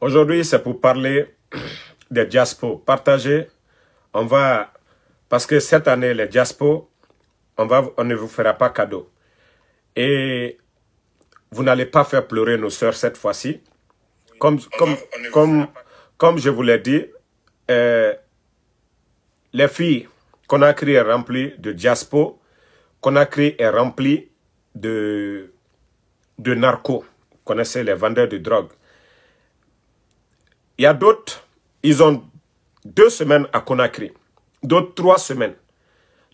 Aujourd'hui, c'est pour parler des diaspos Partagez. On va, parce que cette année, les diaspos, on, va, on ne vous fera pas cadeau. Et vous n'allez pas faire pleurer nos sœurs cette fois-ci. Comme, comme, comme, je vous l'ai dit, euh, les filles qu'on a créées remplies de diaspo, qu'on a créées et remplies de, de narcos. Vous connaissez les vendeurs de drogue. Il y a d'autres, ils ont deux semaines à Conakry, d'autres trois semaines.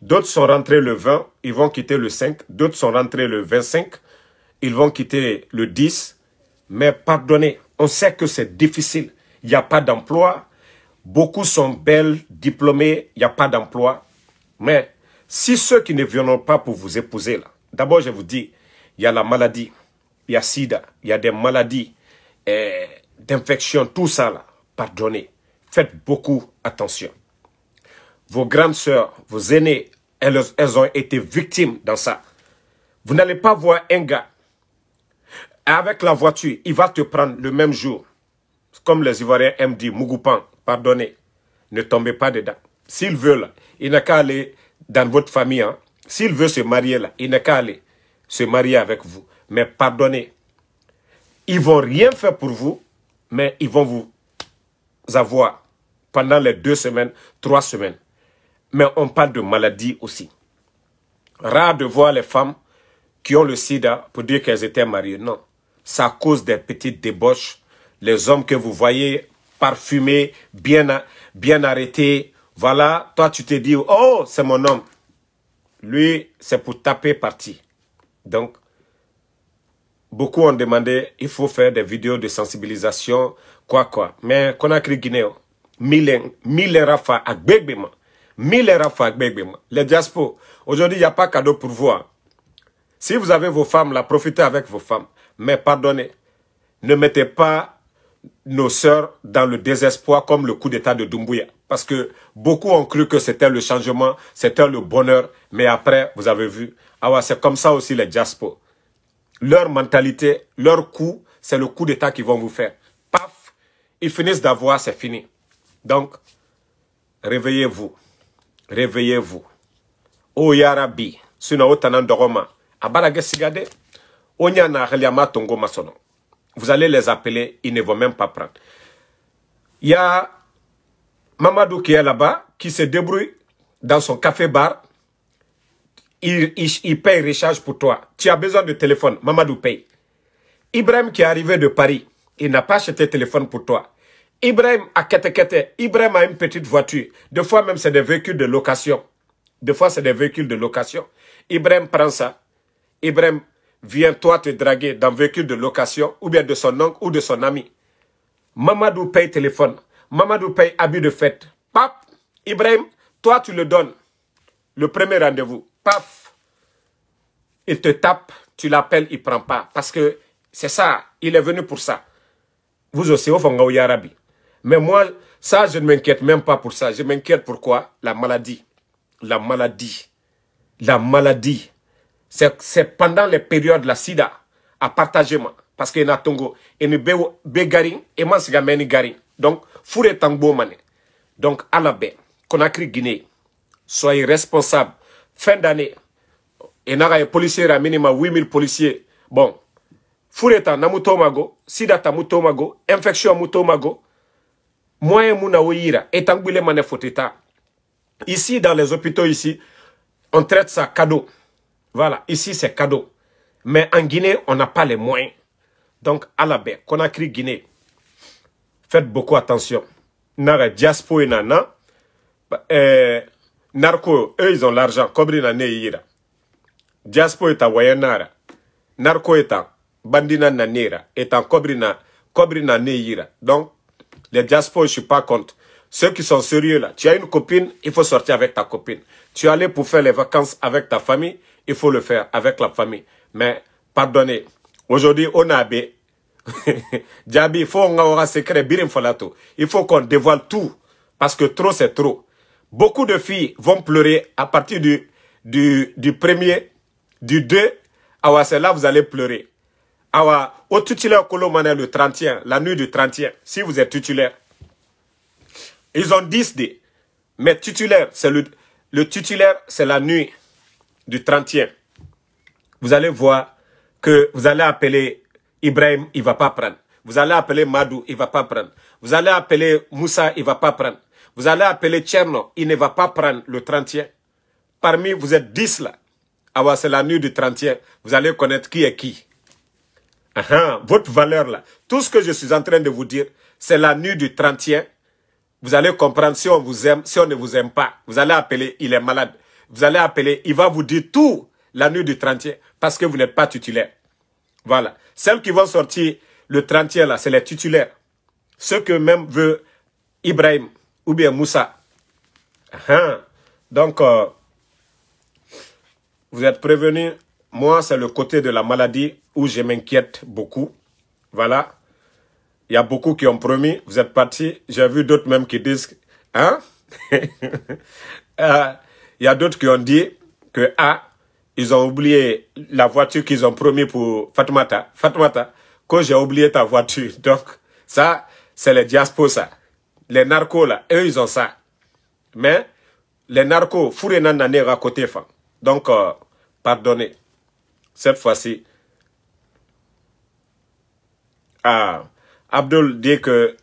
D'autres sont rentrés le 20, ils vont quitter le 5. D'autres sont rentrés le 25, ils vont quitter le 10. Mais pardonnez, on sait que c'est difficile. Il n'y a pas d'emploi. Beaucoup sont belles, diplômées, il n'y a pas d'emploi. Mais si ceux qui ne viendront pas pour vous épouser, là, d'abord je vous dis, il y a la maladie, il y a sida, il y a des maladies d'infection, tout ça là, pardonnez. Faites beaucoup attention. Vos grandes sœurs, vos aînés, elles, elles ont été victimes dans ça. Vous n'allez pas voir un gars avec la voiture, il va te prendre le même jour. Comme les Ivoiriens aiment dire, Mougoupan, pardonnez, ne tombez pas dedans. S'il veut, là, il n'a qu'à aller dans votre famille. Hein. S'il veut se marier, là, il n'a qu'à aller se marier avec vous. Mais pardonnez. Ils vont rien faire pour vous mais ils vont vous avoir pendant les deux semaines, trois semaines. Mais on parle de maladie aussi. Rare de voir les femmes qui ont le sida pour dire qu'elles étaient mariées. Non, ça cause des petites débauches. Les hommes que vous voyez parfumés, bien, bien arrêtés, voilà, toi tu te dis, oh, c'est mon homme. Lui, c'est pour taper parti. Donc, Beaucoup ont demandé, il faut faire des vidéos de sensibilisation, quoi quoi. Mais Conakry Guineo, mille, mille rafa Mille rafa Begbema. Les diaspos, aujourd'hui, il n'y a pas cadeau pour vous. Hein. Si vous avez vos femmes, la profitez avec vos femmes. Mais pardonnez, ne mettez pas nos sœurs dans le désespoir comme le coup d'état de Doumbouya. Parce que beaucoup ont cru que c'était le changement, c'était le bonheur. Mais après, vous avez vu, ah ouais, c'est comme ça aussi les diaspos leur mentalité, leur coup, c'est le coup d'État qu'ils vont vous faire. Paf, ils finissent d'avoir, c'est fini. Donc, réveillez-vous. Réveillez-vous. O Yarabi, Sigade, Vous allez les appeler, ils ne vont même pas prendre. Il y a Mamadou qui est là-bas, qui se débrouille dans son café-bar il, paye, recharge pour toi. Tu as besoin de téléphone, Mamadou paye. Ibrahim qui est arrivé de Paris, il n'a pas acheté téléphone pour toi. Ibrahim a Ibrahim a une petite voiture. Des fois même, c'est des véhicules de location. Des fois, c'est des véhicules de location. Ibrahim prend ça. Ibrahim vient toi te draguer dans véhicule de location ou bien de son oncle ou de son ami. Mamadou paye téléphone. Mamadou paye habit de fête. Pap, Ibrahim, toi tu le donnes. Le premier rendez-vous paf, il te tape, tu l'appelles, il prend pas. Parce que c'est ça, il est venu pour ça. Vous aussi, au Fongaou Arabi. Mais moi, ça, je ne m'inquiète même pas pour ça. Je m'inquiète pourquoi La maladie. La maladie. La maladie. C'est pendant les périodes de la sida, à moi Parce qu'il y a Tongo, et ne Begarin, et un Garin. Donc, Mane. Donc, à la Conakry Guinée, soyez responsables fin d'année il na a un policier à minimum 8000 policiers. bon fure na sida tamutomago infection mutomago. moyen mouna ici dans les hôpitaux ici on traite ça cadeau voilà ici c'est cadeau mais en Guinée on n'a pas les moyens donc à la baie Conakry Guinée faites beaucoup attention un diaspora nana bah, euh, Narco, eux, ils ont l'argent. Kobrina Neira. Diaspo est à Wayanara. Narco est à Bandina Nanera. Et à Kobrina, Kobrina Neira. Donc, les Diaspo, je ne suis pas contre. Ceux qui sont sérieux là, tu as une copine, il faut sortir avec ta copine. Tu es allé pour faire les vacances avec ta famille, il faut le faire avec la famille. Mais, pardonnez, aujourd'hui, on a secret. il faut qu'on dévoile tout. Parce que trop, c'est trop. Beaucoup de filles vont pleurer à partir du, du, er premier, du 2. Alors, c'est là que vous allez pleurer. Alors, au titulaire Colomane le 31, la nuit du 31, si vous êtes titulaire. Ils ont 10 dés. Mais titulaire, c'est le, le titulaire, c'est la nuit du 31. Vous allez voir que vous allez appeler Ibrahim, il ne va pas prendre. Vous allez appeler Madou, il ne va pas prendre. Vous allez appeler Moussa, il ne va pas prendre. Vous allez appeler Tcherno, il ne va pas prendre le 31. Parmi, vous êtes 10 là. Ah c'est la nuit du 31. Vous allez connaître qui est qui. Votre valeur là. Tout ce que je suis en train de vous dire, c'est la nuit du 31. Vous allez comprendre si on vous aime, si on ne vous aime pas. Vous allez appeler, il est malade. Vous allez appeler, il va vous dire tout la nuit du 31 parce que vous n'êtes pas titulaire. Voilà. Celles qui vont sortir le 31 là, c'est les titulaires. Ce que même veut Ibrahim ou bien Moussa. Hein? Donc, euh, vous êtes prévenus. Moi, c'est le côté de la maladie où je m'inquiète beaucoup. Voilà. Il y a beaucoup qui ont promis. Vous êtes partis. J'ai vu d'autres même qui disent... Hein? Euh, il y a d'autres qui ont dit que... Ah, ils ont oublié la voiture qu'ils ont promis pour Fatmata. Fatmata, quand j'ai oublié ta voiture. Donc, ça, c'est les diaspora les narcos là, eux ils ont ça. Mais les narcos, nan à côté Donc, euh, pardonnez. Cette fois-ci, ah, Abdul dit que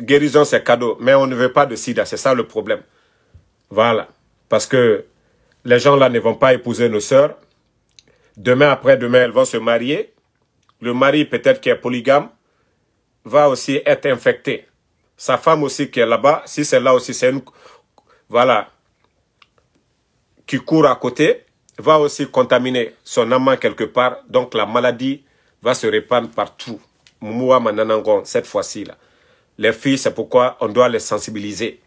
guérison c'est cadeau, mais on ne veut pas de sida, c'est ça le problème. Voilà. Parce que les gens là ne vont pas épouser nos sœurs. Demain après-demain, elles vont se marier. Le mari, peut-être qui est polygame, va aussi être infecté. Sa femme aussi qui est là-bas, si c'est là aussi, c'est une... Voilà. Qui court à côté, va aussi contaminer son amant quelque part. Donc la maladie va se répandre partout. Moumoua Mananangon, cette fois-ci là. Les filles, c'est pourquoi on doit les sensibiliser.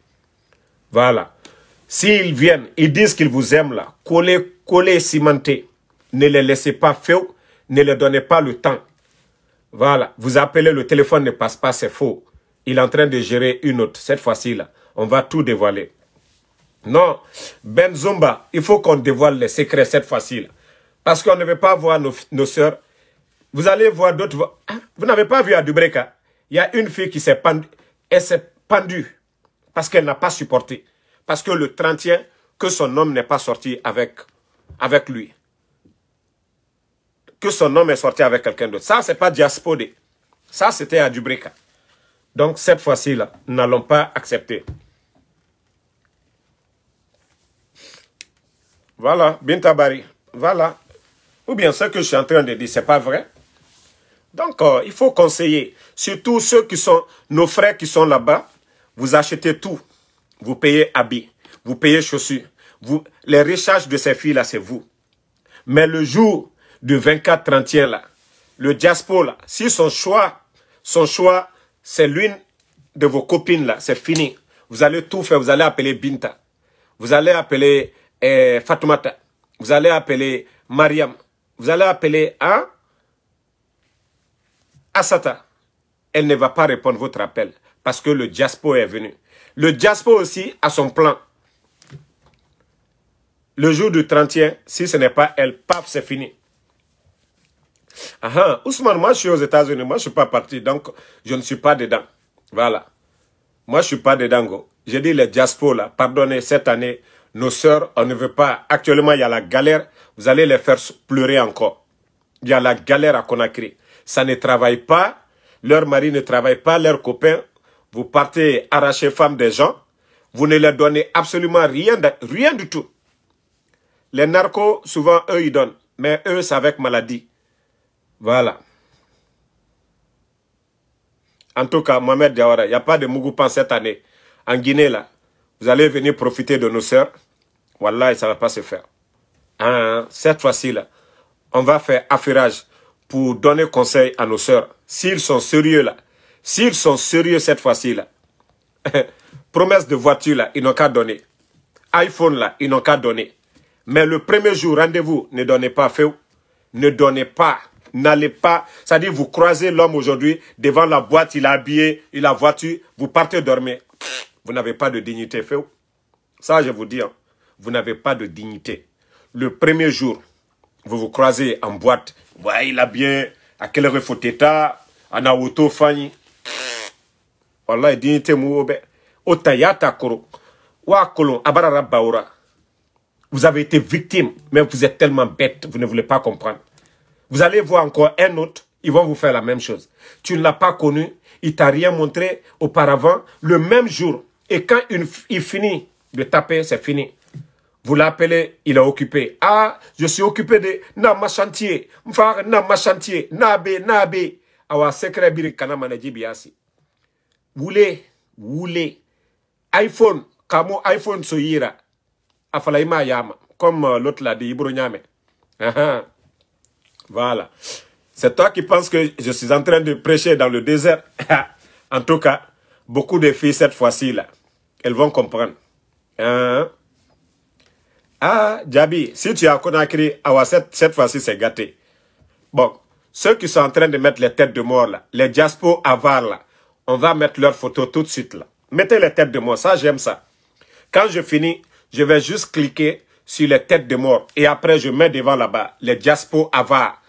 Voilà. S'ils viennent, ils disent qu'ils vous aiment là, collez, collez, cimentez. Ne les laissez pas faire, ne leur donnez pas le temps. Voilà. Vous appelez, le téléphone ne passe pas, c'est faux il est en train de gérer une autre. Cette fois-ci, là, on va tout dévoiler. Non, Ben Zumba, il faut qu'on dévoile les secrets cette fois-ci. Parce qu'on ne veut pas voir nos, soeurs. Vous allez voir d'autres... Ah, vous n'avez pas vu à Dubreka. Il y a une fille qui s'est pendue. Elle s'est parce qu'elle n'a pas supporté. Parce que le 30e, que son homme n'est pas sorti avec, avec lui. Que son homme est sorti avec quelqu'un d'autre. Ça, n'est pas diaspodé. Ça, c'était à Dubreka. Donc cette fois-ci, là, nous n'allons pas accepter. Voilà, Bintabari. Voilà. Ou bien ce que je suis en train de dire, ce n'est pas vrai. Donc, euh, il faut conseiller. Surtout ceux qui sont, nos frères qui sont là-bas, vous achetez tout. Vous payez habits, vous payez chaussures. Vous, les recherches de ces filles-là, c'est vous. Mais le jour du 24-31, là, le diaspora, si son choix, son choix c'est l'une de vos copines là, c'est fini. Vous allez tout faire, vous allez appeler Binta. Vous allez appeler eh, Fatoumata. Vous allez appeler Mariam. Vous allez appeler hein? Asata. Elle ne va pas répondre votre appel parce que le diaspo est venu. Le diaspo aussi a son plan. Le jour du 31, si ce n'est pas elle, paf, c'est fini. Ah, Ousmane, moi, je suis aux États-Unis. Moi, je suis pas parti. Donc, je ne suis pas dedans. Voilà. Moi, je suis pas dedans. J'ai dit les diasporas, là. Pardonnez, cette année, nos sœurs, on ne veut pas. Actuellement, il y a la galère. Vous allez les faire pleurer encore. Il y a la galère à Conakry. Ça ne travaille pas. Leur mari ne travaille pas. Leurs copains. Vous partez arracher femme des gens. Vous ne leur donnez absolument rien, rien du tout. Les narcos, souvent, eux, ils donnent. Mais eux, c'est avec maladie. Voilà. En tout cas, Mohamed Diawara, il n'y a pas de Mougoupan cette année. En Guinée, là, vous allez venir profiter de nos sœurs. Voilà, ça ne va pas se faire. Hein, cette fois-ci, là, on va faire affirage pour donner conseil à nos soeurs. S'ils sont sérieux, là, s'ils sont sérieux cette fois-ci, là, promesse de voiture, là, ils n'ont qu'à donner. iPhone, là, ils n'ont qu'à donner. Mais le premier jour, rendez-vous, ne donnez pas, feu, ne donnez pas n'allez pas, c'est-à-dire vous croisez l'homme aujourd'hui devant la boîte, il a habillé, il a voiture, vous partez dormir. Vous n'avez pas de dignité, Féo. Ça, je vous dis, hein, vous n'avez pas de dignité. Le premier jour, vous vous croisez en boîte, ouais, il a bien, à quelle heure faut état, auto fani. la dignité ben, Otayata koro. Wa abarara baura. Vous avez été victime, mais vous êtes tellement bête, vous ne voulez pas comprendre. Vous allez voir encore un autre, ils vont vous faire la même chose. Tu ne l'as pas connu, il t'a rien montré auparavant, le même jour. Et quand il finit de taper, c'est fini. Vous l'appelez, il est occupé. Ah, je suis occupé de na ma chantier, mfar na ma chantier, na be na be. Awa secret biri kana manaji biasi. Wule, wule. iPhone, kamo iPhone soyira. Afalaima yama. Comme euh, l'autre l'a dit, Ibro Nyame. Hein, hein. Voilà. C'est toi qui penses que je suis en train de prêcher dans le désert. en tout cas, beaucoup de filles cette fois-ci, là, elles vont comprendre. Hein? Ah, Djabi, si tu as à Conakry, cette, fois-ci, c'est gâté. Bon, ceux qui sont en train de mettre les têtes de mort, là, les diaspos avares, là, on va mettre leurs photos tout de suite, là. Mettez les têtes de mort, ça, j'aime ça. Quand je finis, je vais juste cliquer sur les têtes de mort. Et après, je mets devant là-bas les diaspos avares.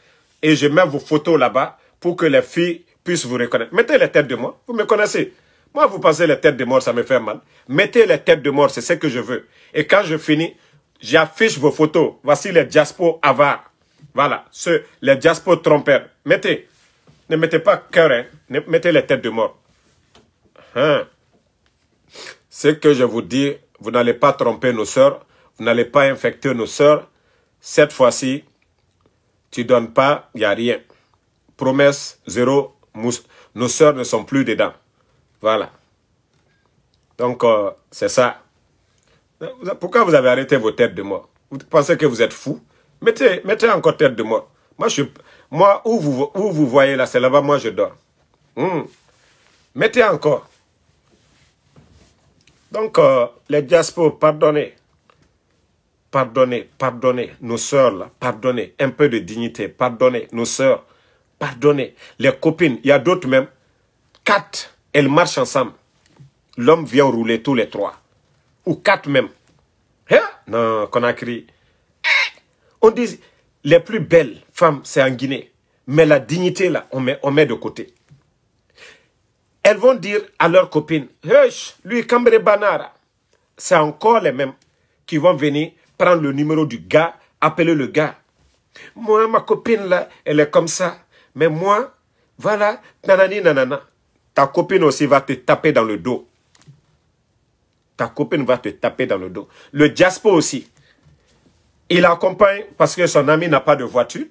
Et je mets vos photos là-bas pour que les filles puissent vous reconnaître. Mettez les têtes de mort, vous me connaissez. Moi, vous passez les têtes de mort, ça me fait mal. Mettez les têtes de mort, c'est ce que je veux. Et quand je finis, j'affiche vos photos. Voici les diaspos avares. Voilà, les diaspos trompeurs. Mettez. Ne mettez pas cœur, hein. mettez les têtes de mort. Hein. Ce que je vous dis, vous n'allez pas tromper nos sœurs, n'allez pas infecter nos sœurs. Cette fois-ci, tu donnes pas, il n'y a rien. Promesse, zéro, nos sœurs ne sont plus dedans. Voilà. Donc, euh, c'est ça. Pourquoi vous avez arrêté vos têtes de mort Vous pensez que vous êtes fou mettez, mettez encore tête de mort. Moi, je, moi où, vous, vous voyez là, c'est là-bas, moi je dors. Hmm. Mettez encore. Donc, euh, les diasporas, pardonnez. Pardonnez, pardonnez, nos sœurs, pardonnez, un peu de dignité, pardonnez, nos sœurs, pardonnez, les copines, il y a d'autres même, quatre, elles marchent ensemble. L'homme vient rouler tous les trois, ou quatre même. Hein? a crié. On dit, les plus belles femmes, c'est en Guinée, mais la dignité, là, on met, on met de côté. Elles vont dire à leurs copines, lui, cambre Banara, c'est encore les mêmes qui vont venir prendre le numéro du gars, appeler le gars. Moi, ma copine là, elle est comme ça. Mais moi, voilà, nanani Ta copine aussi va te taper dans le dos. Ta copine va te taper dans le dos. Le diaspo aussi. Il accompagne parce que son ami n'a pas de voiture.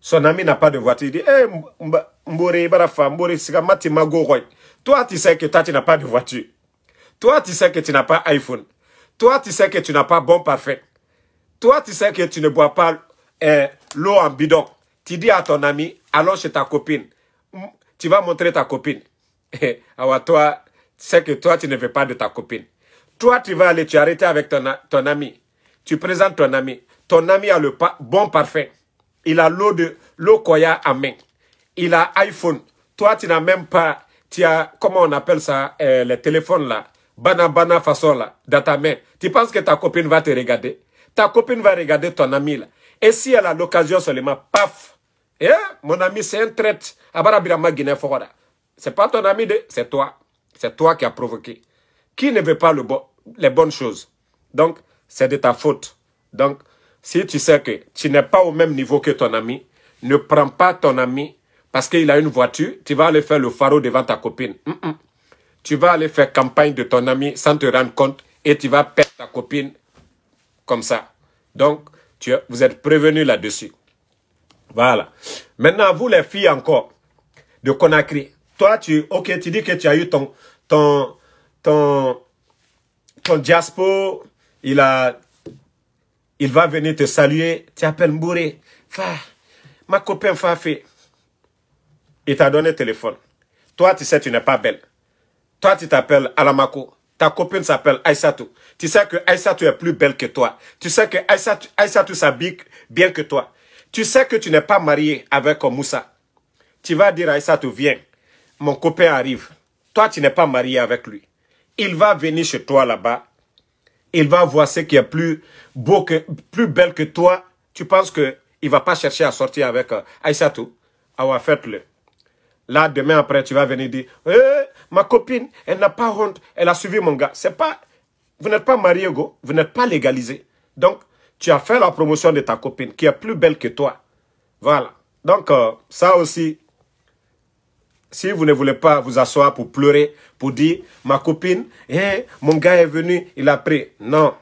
Son ami n'a pas de voiture. Il dit, eh, Barafa, Toi, tu sais que toi, tu n'as pas de voiture. Toi, tu sais que tu n'as pas iPhone. Toi, tu sais que tu n'as pas bon parfait. Toi, tu sais que tu ne bois pas euh, l'eau en bidon. Tu dis à ton ami, allons chez ta copine. Mm, tu vas montrer ta copine. Alors toi, tu sais que toi, tu ne veux pas de ta copine. Toi, tu vas aller, tu arrêtes avec ton, ami. Tu présentes ton ami. Ton ami a le bon parfait. Il a l'eau de l'eau Koya à main. Il a iPhone. Toi, tu n'as même pas. Tu as, comment on appelle ça, le euh, les téléphones là banabana façon là, dans ta main, tu penses que ta copine va te regarder Ta copine va regarder ton ami là. Et si elle a l'occasion seulement, paf eh, Mon ami, c'est un traite. C'est pas ton ami, de... c'est toi. C'est toi qui as provoqué. Qui ne veut pas le les bonnes choses Donc, c'est de ta faute. Donc, si tu sais que tu n'es pas au même niveau que ton ami, ne prends pas ton ami parce qu'il a une voiture, tu vas aller faire le faro devant ta copine tu vas aller faire campagne de ton ami sans te rendre compte et tu vas perdre ta copine comme ça. Donc, tu, vous êtes prévenus là-dessus. Voilà. Maintenant, vous les filles encore de Conakry, toi, tu, ok, tu dis que tu as eu ton, ton, ton, ton diaspo, il a, il va venir te saluer, tu appelles Mbouré, ma copine Fafé. Il t'a donné le téléphone. Toi, tu sais, tu n'es pas belle. Toi, tu t'appelles Alamako. Ta copine s'appelle Aïssatou. Tu sais que Aïsatou est plus belle que toi. Tu sais que Aïsatou s'habille bien que toi. Tu sais que tu n'es pas marié avec Moussa. Tu vas dire à viens, mon copain arrive. Toi, tu n'es pas marié avec lui. Il va venir chez toi là-bas. Il va voir ce qui est plus beau que, plus belle que toi. Tu penses que il va pas chercher à sortir avec euh, Aïssatou? Alors ah faites-le. Là, demain après, tu vas venir dire eh, Ma copine, elle n'a pas honte, elle a suivi mon gars. C'est pas. Vous n'êtes pas marié, go. Vous n'êtes pas légalisé. Donc, tu as fait la promotion de ta copine qui est plus belle que toi. Voilà. Donc, euh, ça aussi, si vous ne voulez pas vous asseoir pour pleurer, pour dire Ma copine, eh, mon gars est venu, il a pris. Non.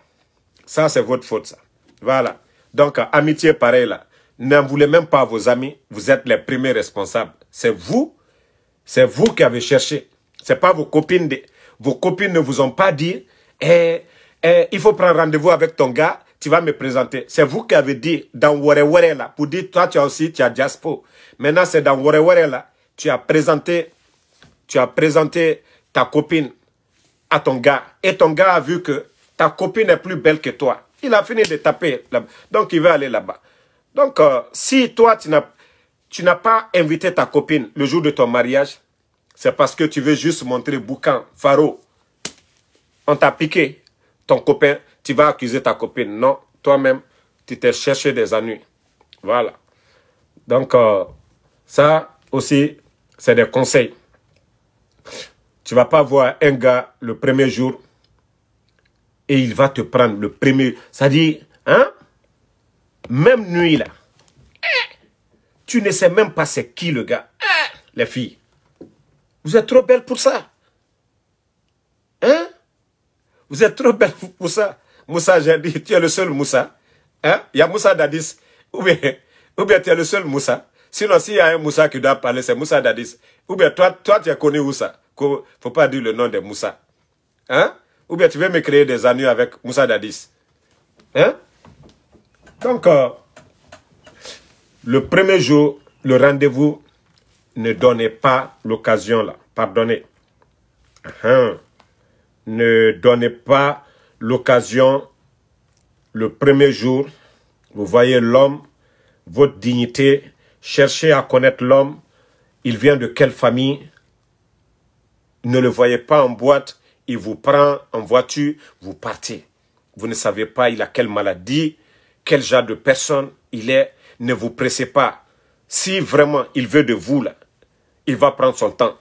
Ça, c'est votre faute, ça. Voilà. Donc, amitié pareil, là. Ne voulez même pas vos amis, vous êtes les premiers responsables. C'est vous c'est vous qui avez cherché. C'est pas vos copines. vos copines ne vous ont pas dit, eh, eh, il faut prendre rendez-vous avec ton gars, tu vas me présenter. C'est vous qui avez dit dans Wore là, pour dire toi tu as aussi, tu as Jaspo. Maintenant c'est dans Wore là, tu as présenté, tu as présenté ta copine à ton gars. Et ton gars a vu que ta copine est plus belle que toi. Il a fini de taper Donc il veut aller là-bas. Donc euh, si toi tu n'as tu n'as pas invité ta copine le jour de ton mariage, c'est parce que tu veux juste montrer boucan, pharo. On t'a piqué, ton copain, tu vas accuser ta copine. Non, toi-même, tu t'es cherché des ennuis. Voilà. Donc, euh, ça aussi, c'est des conseils. Tu vas pas voir un gars le premier jour et il va te prendre le premier. Ça dit, hein? Même nuit là. Tu ne sais même pas c'est qui le gars. les filles, vous êtes trop belles pour ça. Hein? Vous êtes trop belles pour ça. Moussa, j'ai dit, tu es le seul Moussa. Hein? Il y a Moussa Dadis. Ou bien, tu es le seul Moussa. Sinon, s'il y a un Moussa qui doit parler, c'est Moussa Dadis. Ou bien toi, tu as connu Moussa. Faut pas dire le nom de Moussa. Hein? Ou bien tu veux me créer des ennuis avec Moussa Dadis. Hein? Donc, euh, le premier jour, le rendez-vous ne donnez pas l'occasion là. Pardonnez. Hein. Ne donnez pas l'occasion le premier jour. Vous voyez l'homme, votre dignité. Cherchez à connaître l'homme. Il vient de quelle famille Ne le voyez pas en boîte. Il vous prend en voiture. Vous partez. Vous ne savez pas il a quelle maladie, quel genre de personne il est ne vous pressez pas. Si vraiment il veut de vous, là, il va prendre son temps.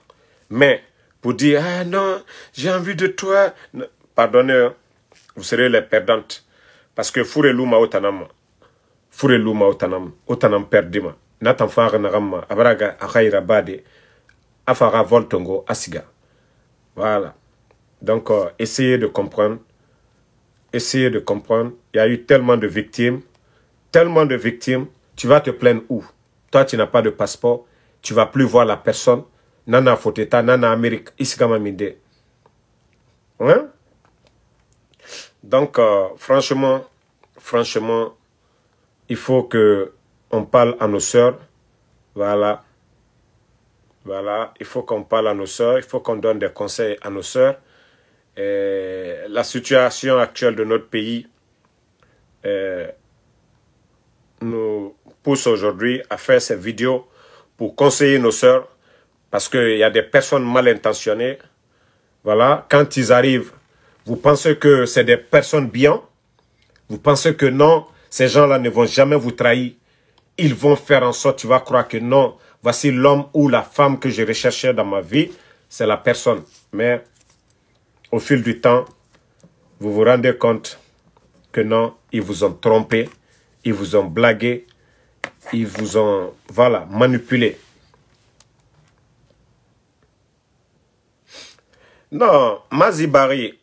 Mais pour dire, ah non, j'ai envie de toi, pardonnez, vous serez les perdantes. Parce que Fureluma Otanam. Fureluma Otanam, Otanam Perdima, Natanfar Narama, Abraga, Bade, Afara Voltongo, Asiga. Voilà. Donc, euh, essayez de comprendre. Essayez de comprendre. Il y a eu tellement de victimes, tellement de victimes. Tu vas te plaindre où Toi, tu n'as pas de passeport, tu vas plus voir la personne. Nana Foteta, Nana Amérique, Iskamamide. Hein Donc, euh, franchement, franchement, il faut que on parle à nos sœurs. Voilà. Voilà, il faut qu'on parle à nos sœurs, il faut qu'on donne des conseils à nos sœurs. Et la situation actuelle de notre pays, euh, nous, pousse aujourd'hui à faire cette vidéos pour conseiller nos sœurs parce qu'il y a des personnes mal intentionnées. Voilà, quand ils arrivent, vous pensez que c'est des personnes bien, vous pensez que non, ces gens-là ne vont jamais vous trahir. Ils vont faire en sorte, tu vas croire que non, voici l'homme ou la femme que je recherchais dans ma vie, c'est la personne. Mais au fil du temps, vous vous rendez compte que non, ils vous ont trompé, ils vous ont blagué, ils vous ont, voilà, manipulé. Non, Mazibari,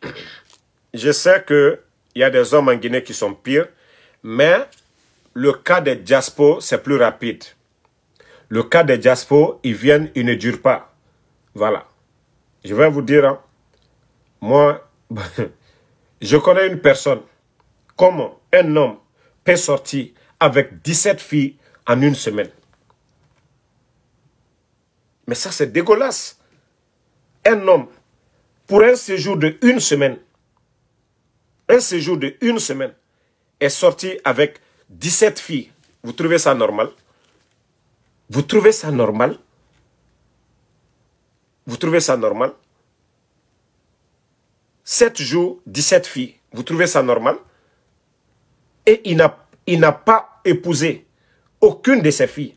je sais qu'il y a des hommes en Guinée qui sont pires, mais le cas des Diaspo, c'est plus rapide. Le cas des Jaspo, ils viennent, ils ne durent pas. Voilà. Je vais vous dire, hein, moi, je connais une personne. Comment un homme peut sortir avec 17 filles en une semaine. Mais ça, c'est dégueulasse. Un homme, pour un séjour de une semaine, un séjour de une semaine, est sorti avec 17 filles. Vous trouvez ça normal Vous trouvez ça normal Vous trouvez ça normal 7 jours, 17 filles. Vous trouvez ça normal Et il n'a il n'a pas épousé aucune de ses filles.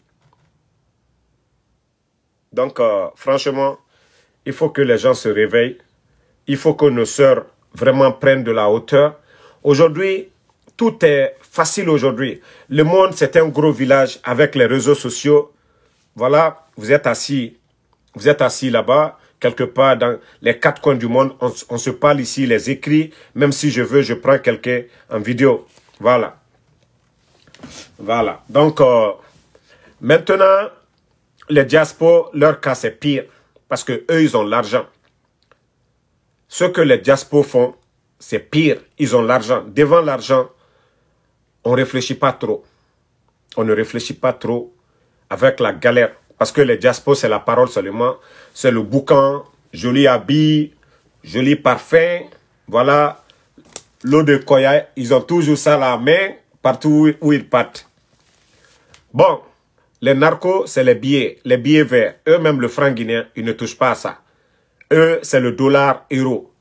Donc, euh, franchement, il faut que les gens se réveillent. Il faut que nos sœurs vraiment prennent de la hauteur. Aujourd'hui, tout est facile aujourd'hui. Le monde, c'est un gros village avec les réseaux sociaux. Voilà, vous êtes assis. Vous êtes assis là-bas, quelque part dans les quatre coins du monde. on se parle ici, les écrits. Même si je veux, je prends quelqu'un en vidéo. Voilà. Voilà. Donc, euh, maintenant, les diaspo, leur cas, c'est pire. Parce qu'eux ils ont l'argent. Ce que les diaspo font, c'est pire. Ils ont l'argent. Devant l'argent, on ne réfléchit pas trop. On ne réfléchit pas trop avec la galère. Parce que les diaspo c'est la parole seulement. C'est le boucan, joli habit, joli parfum. Voilà, l'eau de Koya, ils ont toujours ça à la main partout où ils partent. Bon, les narcos, c'est les billets, les billets verts. Eux-mêmes, le franc guinéen, ils ne touchent pas à ça. Eux, c'est le dollar euro.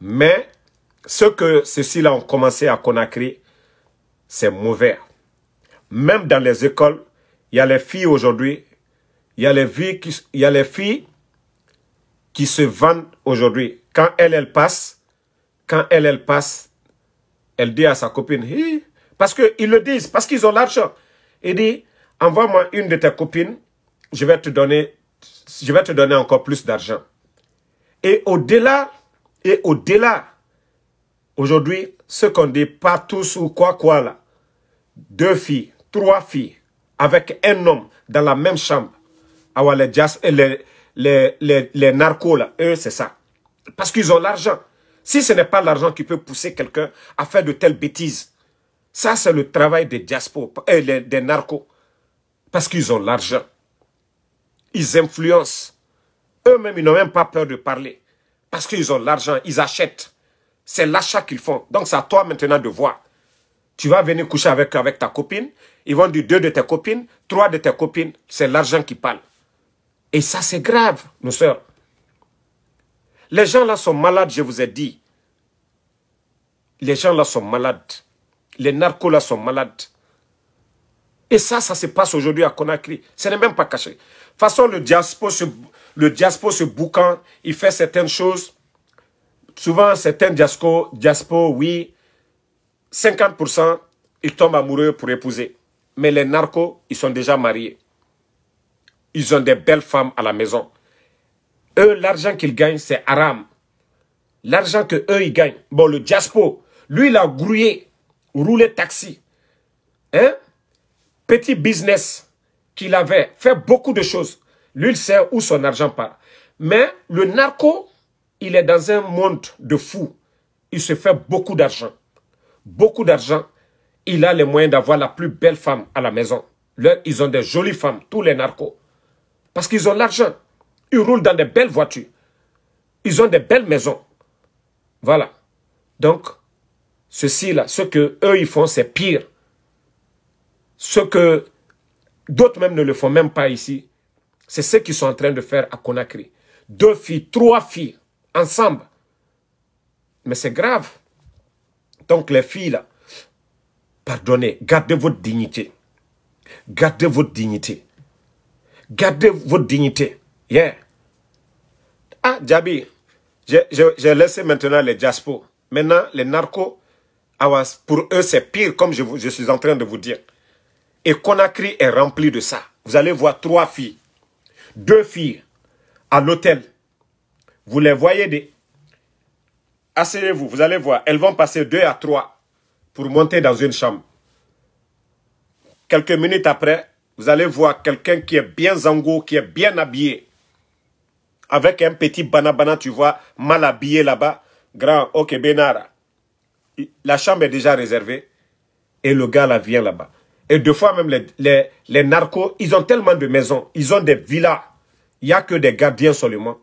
Mais ce que ceux-ci-là ont commencé à Conakry, c'est mauvais. Même dans les écoles, il y a les filles aujourd'hui, il y a les filles qui, se vendent aujourd'hui. Quand elle, elle passe, quand elle, elle passe, elle dit à sa copine, parce qu'ils le disent, parce qu'ils ont l'argent. Il dit, envoie-moi une de tes copines, je vais te donner, je vais te donner encore plus d'argent. Et au-delà, et au-delà, aujourd'hui, ce qu'on dit, pas tous ou quoi quoi là, deux filles, trois filles, avec un homme dans la même chambre, ah les, les, les narcos là, eux, c'est ça. Parce qu'ils ont l'argent. Si ce n'est pas l'argent qui peut pousser quelqu'un à faire de telles bêtises, ça, c'est le travail des et euh, des narcos. Parce qu'ils ont l'argent. Ils influencent. Eux-mêmes, ils n'ont même pas peur de parler. Parce qu'ils ont l'argent, ils achètent. C'est l'achat qu'ils font. Donc, c'est à toi maintenant de voir. Tu vas venir coucher avec, avec ta copine. Ils vont dire deux de tes copines, trois de tes copines. C'est l'argent qui parle. Et ça, c'est grave, nos soeurs. Les gens là sont malades, je vous ai dit. Les gens là sont malades les narcos là sont malades. Et ça, ça se passe aujourd'hui à Conakry. Ce n'est même pas caché. De toute façon, le diaspo se, le diaspo se boucan, il fait certaines choses. Souvent, certains diaspora, diaspo oui, 50%, ils tombent amoureux pour épouser. Mais les narcos, ils sont déjà mariés. Ils ont des belles femmes à la maison. Eux, l'argent qu'ils gagnent, c'est haram. L'argent que eux ils gagnent. Bon, le diaspo, lui, il a grouillé rouler taxi, hein? petit business qu'il avait, fait beaucoup de choses. Lui, il sait où son argent part. Mais le narco, il est dans un monde de fous. Il se fait beaucoup d'argent. Beaucoup d'argent. Il a les moyens d'avoir la plus belle femme à la maison. Là, ils ont des jolies femmes, tous les narcos. Parce qu'ils ont l'argent. Ils roulent dans des belles voitures. Ils ont des belles maisons. Voilà. Donc, Ceci-là, ce que eux ils font, c'est pire. Ce que d'autres même ne le font même pas ici, c'est ce qu'ils sont en train de faire à Conakry. Deux filles, trois filles, ensemble. Mais c'est grave. Donc les filles là, pardonnez, gardez votre dignité. Gardez votre dignité. Gardez votre dignité. Yeah. Ah, Djabi, j'ai laissé maintenant les diaspos. Maintenant, les narcos, pour eux, c'est pire, comme je, je suis en train de vous dire. Et Conakry est rempli de ça. Vous allez voir trois filles, deux filles à l'hôtel. Vous les voyez des... Asseyez-vous, vous allez voir. Elles vont passer deux à trois pour monter dans une chambre. Quelques minutes après, vous allez voir quelqu'un qui est bien zango, qui est bien habillé. Avec un petit banabana, tu vois, mal habillé là-bas. Grand, ok, Benara la chambre est déjà réservée et le gars la vient là-bas. Et deux fois même, les, narcos, ils ont tellement de maisons, ils ont des villas. Il n'y a que des gardiens seulement.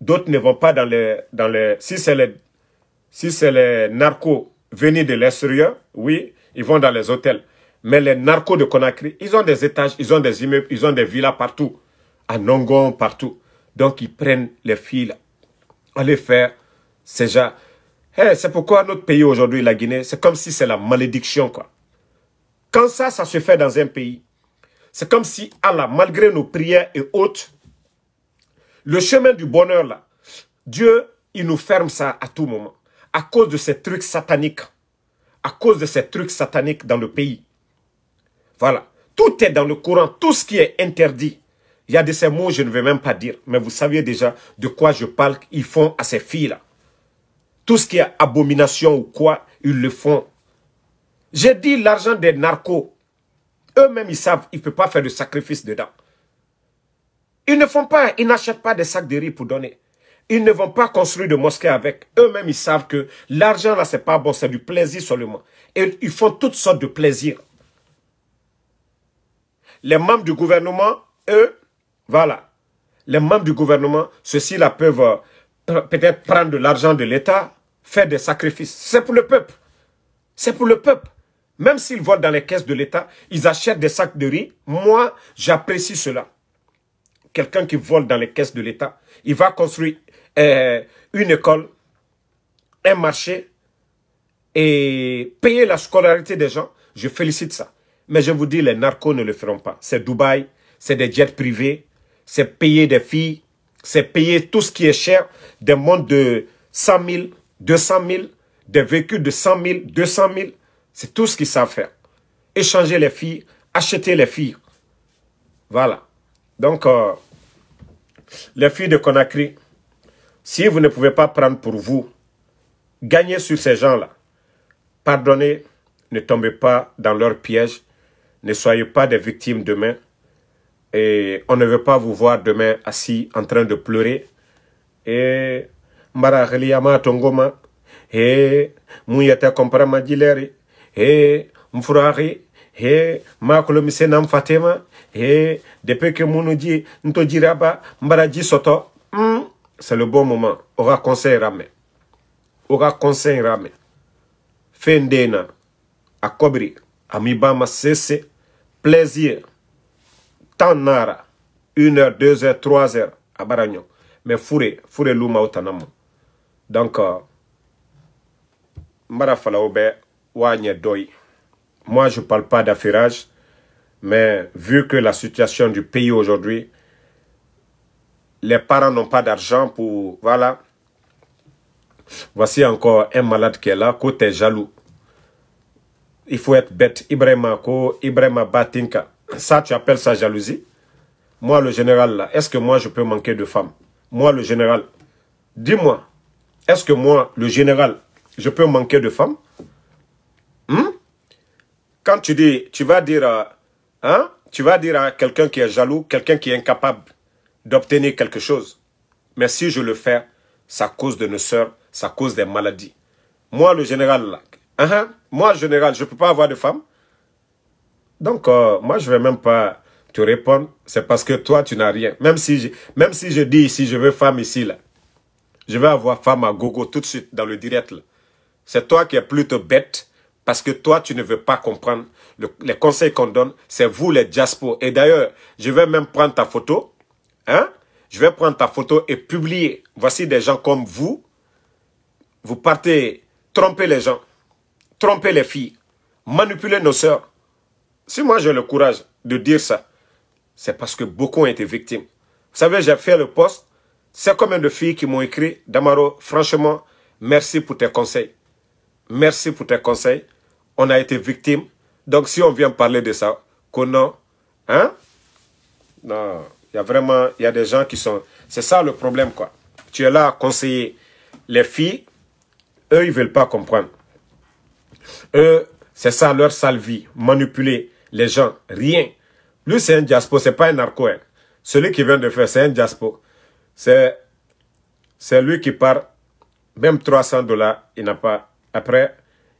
D'autres ne vont pas dans les... Dans si c'est les, si les narcos venus de l'extérieur, oui, ils vont dans les hôtels. Mais les narcos de Conakry, ils ont des étages, ils ont des immeubles, ils ont des villas partout. À Nongon, partout. Donc, ils prennent les filles, Allez faire ces gens. Eh, c'est pourquoi notre pays aujourd'hui, la Guinée, c'est comme si c'est la malédiction. Quoi. Quand ça, ça se fait dans un pays, c'est comme si Allah, malgré nos prières et autres, le chemin du bonheur, là, Dieu, il nous ferme ça à tout moment. À cause de ces trucs sataniques. À cause de ces trucs sataniques dans le pays. Voilà. Tout est dans le courant. Tout ce qui est interdit. Il y a de ces mots, je ne vais même pas dire. Mais vous saviez déjà de quoi je parle. Ils font à ces filles-là. Tout ce qui est abomination ou quoi, ils le font. J'ai dit l'argent des narcos. Eux-mêmes, ils savent, ils ne peuvent pas faire de sacrifice dedans. Ils ne font pas, ils n'achètent pas des sacs de riz pour donner. Ils ne vont pas construire de mosquée avec. Eux-mêmes, ils savent que l'argent, là, n'est pas bon, c'est du plaisir seulement. Et ils font toutes sortes de plaisirs. Les membres du gouvernement, eux, voilà. Les membres du gouvernement, ceux-ci, là, peuvent euh, euh, peut-être prendre de l'argent de l'État, faire des sacrifices. C'est pour le peuple. C'est pour le peuple. Même s'ils volent dans les caisses de l'État, ils achètent des sacs de riz. Moi, j'apprécie cela. Quelqu'un qui vole dans les caisses de l'État, il va construire euh, une école, un marché et payer la scolarité des gens. Je félicite ça. Mais je vous dis, les narcos ne le feront pas. C'est Dubaï, c'est des jets privés, c'est payer des filles, c'est payer tout ce qui est cher, des montres de 100 000, 200 000, des véhicules de 100 000, 200 000. C'est tout ce qu'ils savent faire. Échanger les filles, acheter les filles. Voilà. Donc, euh, les filles de Conakry, si vous ne pouvez pas prendre pour vous, gagnez sur ces gens-là. Pardonnez, ne tombez pas dans leur piège, ne soyez pas des victimes demain. Et on ne veut pas vous voir demain assis en train de pleurer. Et Reliama Tongoma. Et Mouyata Komprama Dileri. Et Mfurari. Et Makolo Misenam Fatema. Et depuis que Mounoudi Ntojiraba Mbaraji Soto. Hmm, c'est le bon moment. Aura conseil Ramé. Aura conseil Ramé. Fendena. Akobri. Amibama Sese. Plaisir tanara 1h 2h 3h à Baragno Mais fouré fure fure lu maw donc je euh, ne moi je parle pas d'affirage. mais vu que la situation du pays aujourd'hui les parents n'ont pas d'argent pour voilà voici encore un malade qui est là côté jaloux il faut être bête Ibrahima ko Ibrahima Batinka ça, tu appelles ça jalousie Moi, le général, là, est-ce que moi, je peux manquer de femmes Moi, le général, dis-moi, est-ce que moi, le général, je peux manquer de femmes hmm? Quand tu dis, tu vas dire, hein, tu vas dire à quelqu'un qui est jaloux, quelqu'un qui est incapable d'obtenir quelque chose. Mais si je le fais, ça cause de nos soeurs, ça cause des maladies. Moi, le général, là, hein, hein? moi, général, je ne peux pas avoir de femmes donc, euh, moi, je ne vais même pas te répondre. C'est parce que toi, tu n'as rien. Même si, je, même si je dis ici, je veux femme ici, là. Je vais avoir femme à gogo tout de suite dans le direct, là. C'est toi qui es plutôt bête parce que toi, tu ne veux pas comprendre le, les conseils qu'on donne. C'est vous, les Jaspo. Et d'ailleurs, je vais même prendre ta photo. Hein? Je vais prendre ta photo et publier. Voici des gens comme vous. Vous partez tromper les gens, tromper les filles, manipuler nos sœurs. Si moi j'ai le courage de dire ça, c'est parce que beaucoup ont été victimes. Vous savez, j'ai fait le poste. C'est combien de filles qui m'ont écrit, Damaro, franchement, merci pour tes conseils. Merci pour tes conseils. On a été victimes. Donc si on vient parler de ça, qu'on hein? Non, il y a vraiment, il y a des gens qui sont... C'est ça le problème, quoi. Tu es là à conseiller les filles, eux, ils veulent pas comprendre. Eux, c'est ça leur sale vie, manipuler les gens, rien. Lui, c'est un diaspo, c'est pas un narco. Celui qui vient de faire, c'est un diaspo. C'est, c'est lui qui part, même 300 dollars, il n'a pas. Après,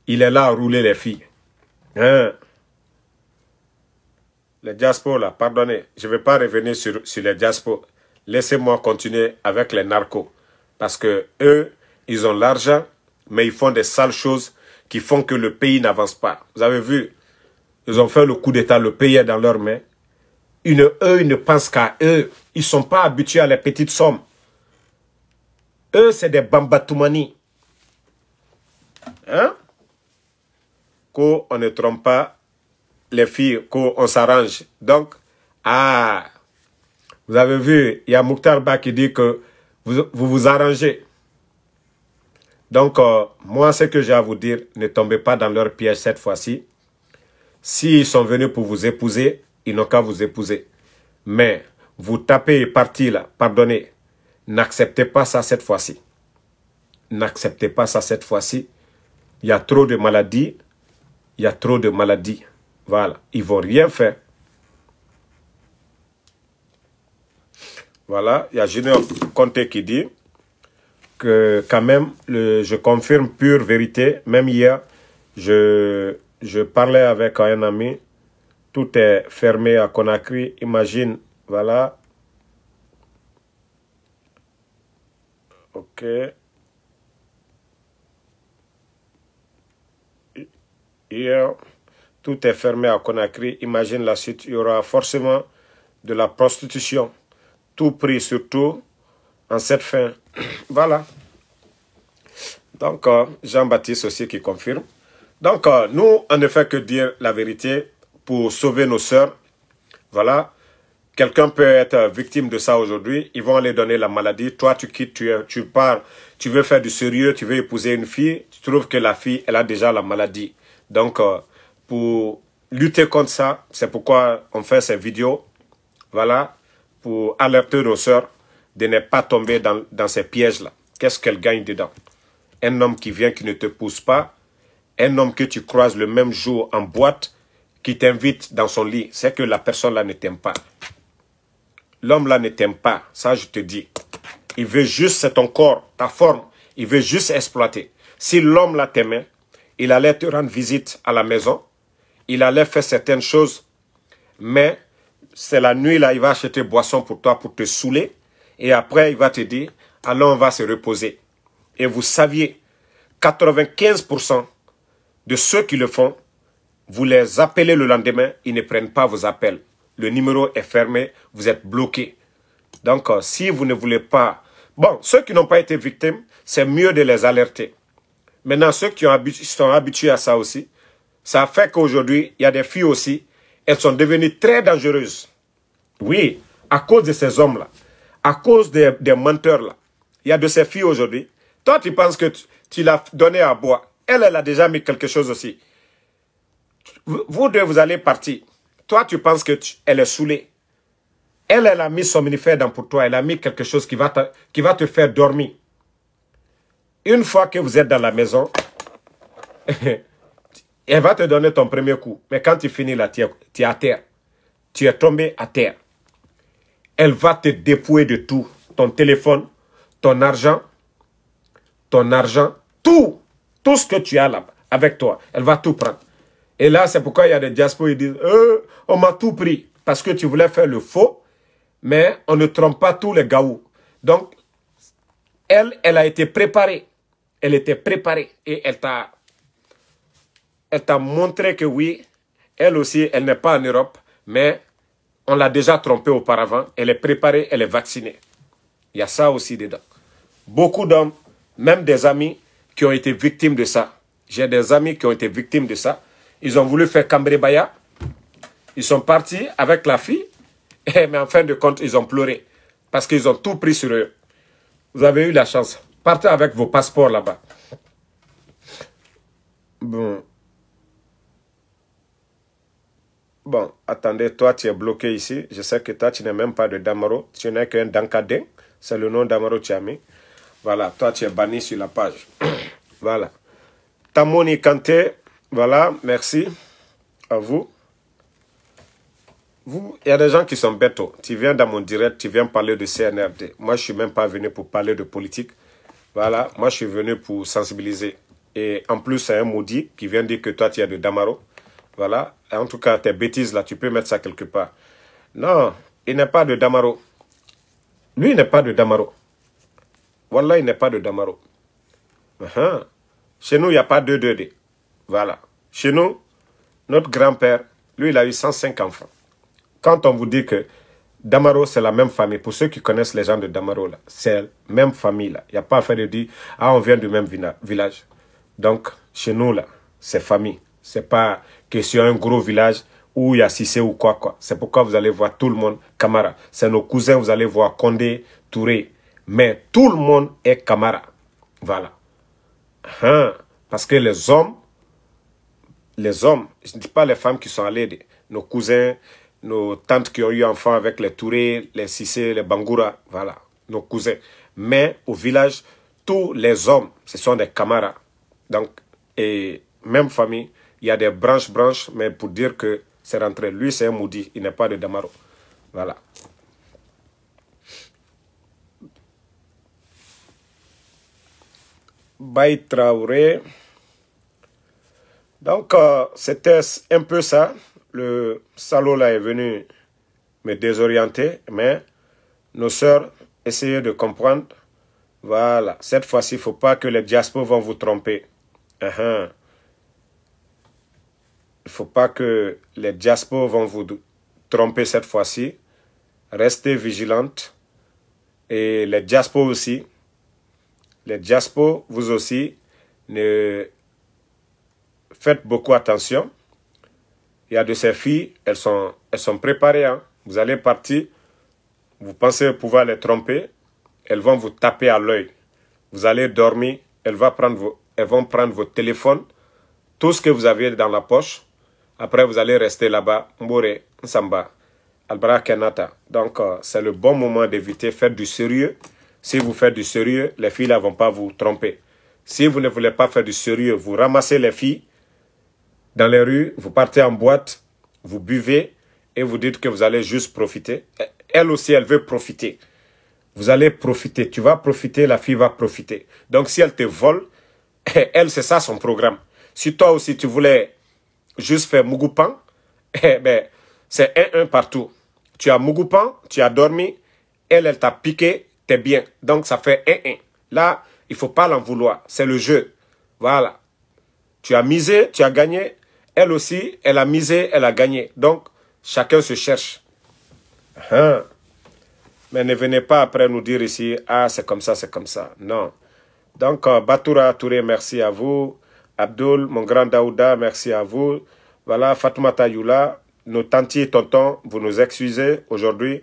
il est là à rouler les filles. Hein. Les diaspos, là, pardonnez, je ne vais pas revenir sur, sur les diaspos. Laissez-moi continuer avec les narcos. Parce que eux, ils ont l'argent, mais ils font des sales choses qui font que le pays n'avance pas. Vous avez vu, ils ont fait le coup d'État, le pays est dans leurs mains. Ils ne, eux, ils ne pensent qu'à eux. Ils ne sont pas habitués à les petites sommes. Eux, c'est des bambatoumani. Hein? Qu'on ne trompe pas les filles, qu'on s'arrange. Donc, ah, vous avez vu, il y a Mouktar qui dit que vous vous, arrangez. Donc, euh, moi, ce que j'ai à vous dire, ne tombez pas dans leur piège cette fois-ci. S'ils sont venus pour vous épouser, ils n'ont qu'à vous épouser. Mais vous tapez et partez là, pardonnez. N'acceptez pas ça cette fois-ci. N'acceptez pas ça cette fois-ci. Il y a trop de maladies. Il y a trop de maladies. Voilà. Ils vont rien faire. Voilà. Il y a Junior Comté qui dit que quand même, je confirme pure vérité. Même hier, je, je parlais avec un ami, tout est fermé à Conakry, imagine, voilà. Ok. Hier, tout est fermé à Conakry, imagine la suite, il y aura forcément de la prostitution, tout prix surtout en cette fin. voilà. Donc, euh, Jean-Baptiste aussi qui confirme. Donc, euh, nous, on ne fait que dire la vérité pour sauver nos sœurs. Voilà. Quelqu'un peut être victime de ça aujourd'hui. Ils vont aller donner la maladie. Toi, tu quittes, tu, tu pars, tu veux faire du sérieux, tu veux épouser une fille. Tu trouves que la fille, elle a déjà la maladie. Donc, euh, pour lutter contre ça, c'est pourquoi on fait ces vidéos. Voilà. Pour alerter nos sœurs de ne pas tomber dans ces pièges-là. Qu'est-ce qu'elles gagnent dedans Un homme qui vient, qui ne te pousse pas, un homme que tu croises le même jour en boîte qui t'invite dans son lit, c'est que la personne-là ne t'aime pas. L'homme-là ne t'aime pas, ça je te dis. Il veut juste c'est ton corps, ta forme, il veut juste exploiter. Si l'homme-là t'aimait, il allait te rendre visite à la maison, il allait faire certaines choses, mais c'est la nuit, là, il va acheter boisson pour toi pour te saouler, et après, il va te dire, allons, on va se reposer. Et vous saviez, 95% de ceux qui le font, vous les appelez le lendemain, ils ne prennent pas vos appels. Le numéro est fermé, vous êtes bloqué. Donc, euh, si vous ne voulez pas... Bon, ceux qui n'ont pas été victimes, c'est mieux de les alerter. Maintenant, ceux qui sont habitués à ça aussi, ça fait qu'aujourd'hui, il y a des filles aussi, elles sont devenues très dangereuses. Oui, à cause de ces hommes-là, à cause des, menteurs-là. Il y a de ces filles aujourd'hui. Toi, tu penses que tu, tu l'as donné à boire. Elle, elle a déjà mis quelque chose aussi. Vous deux, vous allez partir. Toi, tu penses qu'elle est saoulée. Elle, elle a mis son minifère dans pour toi. Elle a mis quelque chose qui va, te, qui va te faire dormir. Une fois que vous êtes dans la maison, elle va te donner ton premier coup. Mais quand tu finis là, tu es à terre. Tu es tombé à terre. Elle va te dépouiller de tout. Ton téléphone, ton argent, ton argent, tout. Tout ce que tu as là avec toi, elle va tout prendre. Et là, c'est pourquoi il y a des diasporas qui disent, euh, on m'a tout pris parce que tu voulais faire le faux, mais on ne trompe pas tous les gars Donc, elle, elle a été préparée. Elle était préparée et elle t'a, elle t'a montré que oui, elle aussi, elle n'est pas en Europe, mais on l'a déjà trompée auparavant. Elle est préparée, elle est vaccinée. Il y a ça aussi dedans. Beaucoup d'hommes, même des amis, qui ont été victimes de ça. J'ai des amis qui ont été victimes de ça. Ils ont voulu faire baya. Ils sont partis avec la fille. mais en fin de compte, ils ont pleuré. Parce qu'ils ont tout pris sur eux. Vous avez eu la chance. Partez avec vos passeports là-bas. Bon. Bon, attendez, toi tu es bloqué ici. Je sais que toi tu n'es même pas de Damaro. Tu n'es qu'un Dankadé. C'est le nom Damaro mis. Voilà, toi tu es banni sur la page. voilà. Tamoni Kanté, voilà, merci à vous. Vous, il y a des gens qui sont bêtes. Oh. Tu viens dans mon direct, tu viens parler de CNRD. Moi, je ne suis même pas venu pour parler de politique. Voilà, moi, je suis venu pour sensibiliser. Et en plus, c'est un maudit qui vient dire que toi, tu es de Damaro. Voilà. Et en tout cas, tes bêtises, là, tu peux mettre ça quelque part. Non, il n'est pas de Damaro. Lui, il n'est pas de Damaro. Voilà, il n'est pas de Damaro. Chez nous, il n'y a pas de 2D. Voilà. Chez nous, notre grand-père, lui, il a eu 105 enfants. Quand on vous dit que Damaro, c'est la même famille, pour ceux qui connaissent les gens de Damaro, c'est la même famille. Il n'y a pas à faire de dire, ah, on vient du même village. Donc, chez nous, là, c'est famille. C'est pas que sur un gros village où il y a 6C ou quoi, quoi. C'est pourquoi vous allez voir tout le monde, Camara. C'est nos cousins, vous allez voir Condé, Touré, mais tout le monde est camarade. Voilà. Hein? Parce que les hommes, les hommes, je ne dis pas les femmes qui sont allées, nos cousins, nos tantes qui ont eu enfants avec les Touré, les Sissé, les Bangoura, voilà, nos cousins. Mais au village, tous les hommes, ce sont des camarades. Donc, et même famille, il y a des branches, branches, mais pour dire que c'est rentré. Lui, c'est un maudit. il n'est pas de Damaro. Voilà. Bye Traoré. Donc, euh, c'était un peu ça. Le salaud là est venu me désorienter, mais nos sœurs, essayez de comprendre. Voilà, cette fois-ci, il ne faut pas que les diasporas vont vous tromper. Uh-huh. Il ne faut pas que les diasporas vont vous tromper cette fois-ci. Restez vigilantes. Et les diasporas aussi, les diaspos, vous aussi, ne faites beaucoup attention. Il y a de ces filles, elles sont, elles sont préparées. Hein. Vous allez partir, vous pensez pouvoir les tromper, elles vont vous taper à l'œil. Vous allez dormir, elles vont, prendre vos, elles vont prendre téléphones, tout ce que vous avez dans la poche. Après, vous allez rester là-bas, Mbore, Nsamba, Albra Kenata. Donc, euh, c'est le bon moment d'éviter, faire du sérieux. Si vous faites du sérieux, les filles ne vont pas vous tromper. Si vous ne voulez pas faire du sérieux, vous ramassez les filles dans les rues, vous partez en boîte, vous buvez et vous dites que vous allez juste profiter. Elle aussi, elle veut profiter. Vous allez profiter. Tu vas profiter, la fille va profiter. Donc si elle te vole, elle, c'est ça son programme. Si toi aussi, tu voulais juste faire Mugupan, eh ben, c'est un, un partout. Tu as Mugupan, tu as dormi, elle, elle t'a piqué, bien. Donc ça fait un 1 Là, il faut pas l'en vouloir. C'est le jeu. Voilà. Tu as misé, tu as gagné. Elle aussi, elle a misé, elle a gagné. Donc, chacun se cherche. Hein? Mais ne venez pas après nous dire ici, ah, c'est comme ça, c'est comme ça. Non. Donc, euh, Batoura Touré, merci à vous. Abdul, mon grand Daouda, merci à vous. Voilà, Fatoumata Youla, nos tantiers et tontons, vous nous excusez aujourd'hui.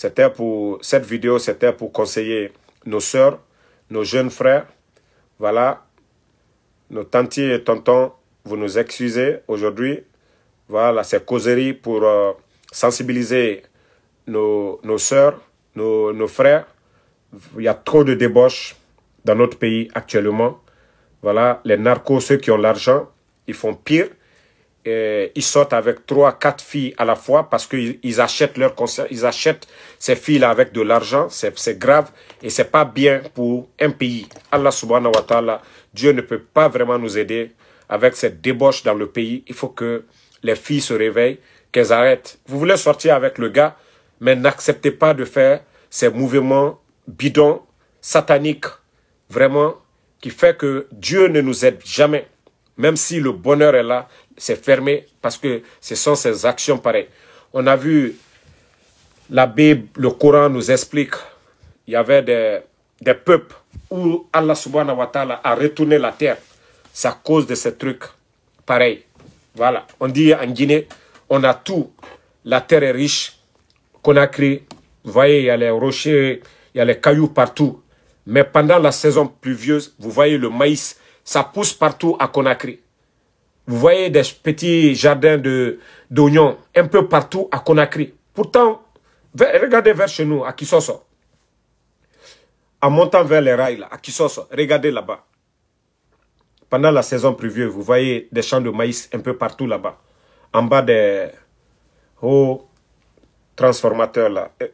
C'était pour cette vidéo, c'était pour conseiller nos soeurs, nos jeunes frères. Voilà, nos tantiers et tontons, vous nous excusez aujourd'hui. Voilà, c'est causerie pour euh, sensibiliser nos, soeurs, nos, nos frères. Il y a trop de débauches dans notre pays actuellement. Voilà, les narcos, ceux qui ont l'argent, ils font pire euh, ils sortent avec trois, quatre filles à la fois parce qu'ils achètent leurs ils achètent ces filles-là avec de l'argent. C'est grave et c'est pas bien pour un pays. Allah subhanahu wa ta'ala, Dieu ne peut pas vraiment nous aider avec cette débauche dans le pays. Il faut que les filles se réveillent, qu'elles arrêtent. Vous voulez sortir avec le gars, mais n'acceptez pas de faire ces mouvements bidons, sataniques, vraiment, qui fait que Dieu ne nous aide jamais. Même si le bonheur est là, c'est fermé parce que ce sont ces actions pareilles. On a vu, la Bible, le Coran nous explique, il y avait des, des peuples où Allah subhanahu wa ta'ala a retourné la terre. C'est à cause de ces trucs pareils. Voilà. On dit en Guinée, on a tout. La terre est riche. Conakry, vous voyez, il y a les rochers, il y a les cailloux partout. Mais pendant la saison pluvieuse, vous voyez le maïs ça pousse partout à Conakry. Vous voyez des petits jardins d'oignons un peu partout à Conakry. Pourtant, regardez vers chez nous, à Kisoso. En montant vers les rails, à Kisoso, regardez là-bas. Pendant la saison prévue, vous voyez des champs de maïs un peu partout là-bas. En bas des hauts transformateurs, là, euh,